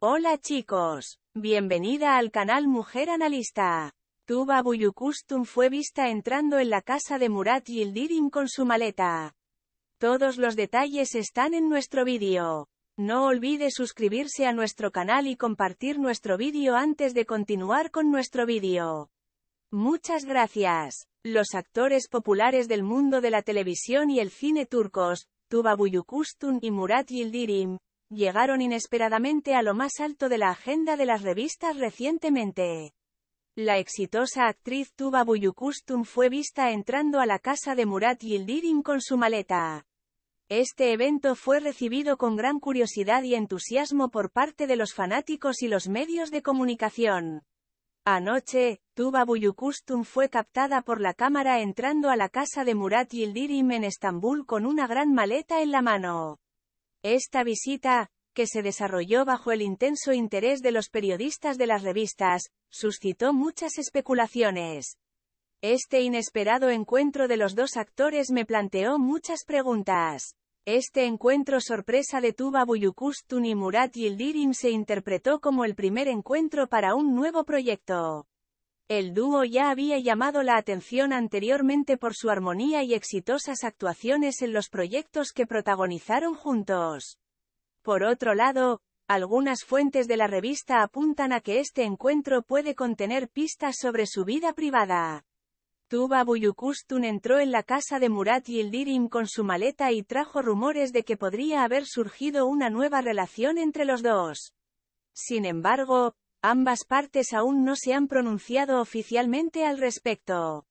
Hola chicos, bienvenida al canal Mujer Analista. Tuba Buyukustum fue vista entrando en la casa de Murat Yildirim con su maleta. Todos los detalles están en nuestro vídeo. No olvide suscribirse a nuestro canal y compartir nuestro vídeo antes de continuar con nuestro vídeo. Muchas gracias. Los actores populares del mundo de la televisión y el cine turcos, Tuba Buyukustun y Murat Yildirim, llegaron inesperadamente a lo más alto de la agenda de las revistas recientemente. La exitosa actriz Tuba Buyukustum fue vista entrando a la casa de Murat Yildirim con su maleta. Este evento fue recibido con gran curiosidad y entusiasmo por parte de los fanáticos y los medios de comunicación. Anoche, Tuba Buyukustum fue captada por la cámara entrando a la casa de Murat Yildirim en Estambul con una gran maleta en la mano. Esta visita, que se desarrolló bajo el intenso interés de los periodistas de las revistas, suscitó muchas especulaciones. Este inesperado encuentro de los dos actores me planteó muchas preguntas. Este encuentro sorpresa de Tuba Buyukustun y Murat Yildirim se interpretó como el primer encuentro para un nuevo proyecto. El dúo ya había llamado la atención anteriormente por su armonía y exitosas actuaciones en los proyectos que protagonizaron juntos. Por otro lado, algunas fuentes de la revista apuntan a que este encuentro puede contener pistas sobre su vida privada. Tuba Buyukustun entró en la casa de Murat Yildirim con su maleta y trajo rumores de que podría haber surgido una nueva relación entre los dos. Sin embargo, Ambas partes aún no se han pronunciado oficialmente al respecto.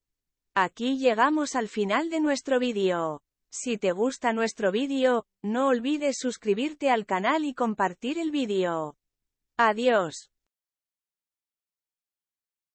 Aquí llegamos al final de nuestro vídeo. Si te gusta nuestro vídeo, no olvides suscribirte al canal y compartir el vídeo. Adiós.